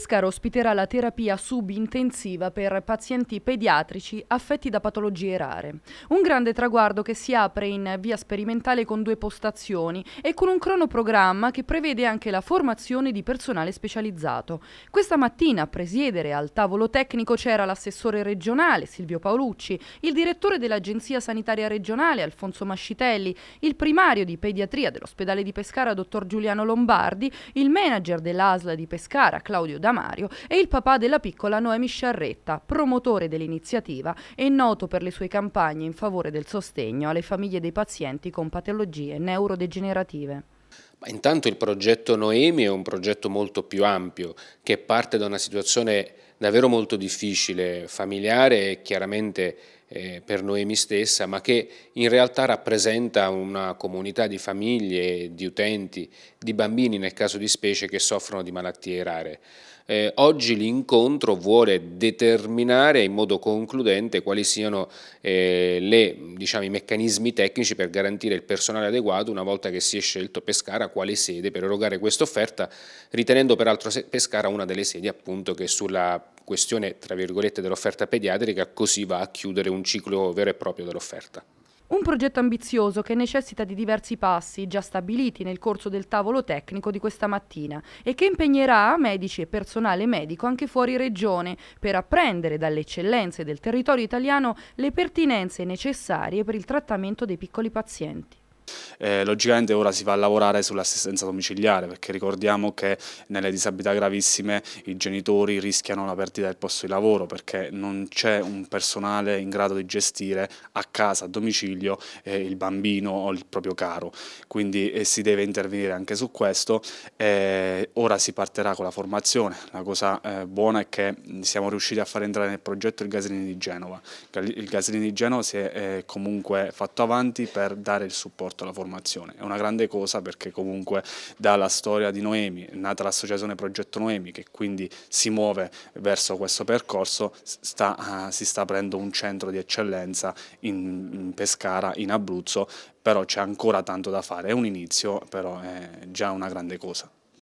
Pescara ospiterà la terapia subintensiva per pazienti pediatrici affetti da patologie rare. Un grande traguardo che si apre in via sperimentale con due postazioni e con un cronoprogramma che prevede anche la formazione di personale specializzato. Questa mattina a presiedere al tavolo tecnico c'era l'assessore regionale Silvio Paolucci, il direttore dell'Agenzia Sanitaria Regionale Alfonso Mascitelli, il primario di pediatria dell'ospedale di Pescara dottor Giuliano Lombardi, il manager dell'ASLA di Pescara Claudio D'Angelo Mario, e il papà della piccola Noemi Sciarretta, promotore dell'iniziativa e noto per le sue campagne in favore del sostegno alle famiglie dei pazienti con patologie neurodegenerative intanto il progetto Noemi è un progetto molto più ampio che parte da una situazione davvero molto difficile, familiare e chiaramente eh, per Noemi stessa, ma che in realtà rappresenta una comunità di famiglie, di utenti, di bambini nel caso di specie che soffrono di malattie rare. Eh, oggi l'incontro vuole determinare in modo concludente quali siano eh, le, diciamo, i meccanismi tecnici per garantire il personale adeguato una volta che si è scelto Pescara quale sede per erogare questa offerta, ritenendo peraltro Pescara una delle sedi appunto che sulla questione tra virgolette dell'offerta pediatrica così va a chiudere un ciclo vero e proprio dell'offerta. Un progetto ambizioso che necessita di diversi passi già stabiliti nel corso del tavolo tecnico di questa mattina e che impegnerà medici e personale medico anche fuori regione per apprendere dalle eccellenze del territorio italiano le pertinenze necessarie per il trattamento dei piccoli pazienti. Eh, logicamente ora si va a lavorare sull'assistenza domiciliare perché ricordiamo che nelle disabilità gravissime i genitori rischiano la perdita del posto di lavoro perché non c'è un personale in grado di gestire a casa, a domicilio, eh, il bambino o il proprio caro. Quindi eh, si deve intervenire anche su questo. Eh, ora si partirà con la formazione. La cosa eh, buona è che siamo riusciti a far entrare nel progetto il Gasolini di Genova. Il Gasolini di Genova si è eh, comunque fatto avanti per dare il supporto alla formazione formazione. È una grande cosa perché comunque dalla storia di Noemi, nata l'associazione Progetto Noemi, che quindi si muove verso questo percorso, sta, uh, si sta aprendo un centro di eccellenza in, in Pescara, in Abruzzo, però c'è ancora tanto da fare, è un inizio, però è già una grande cosa.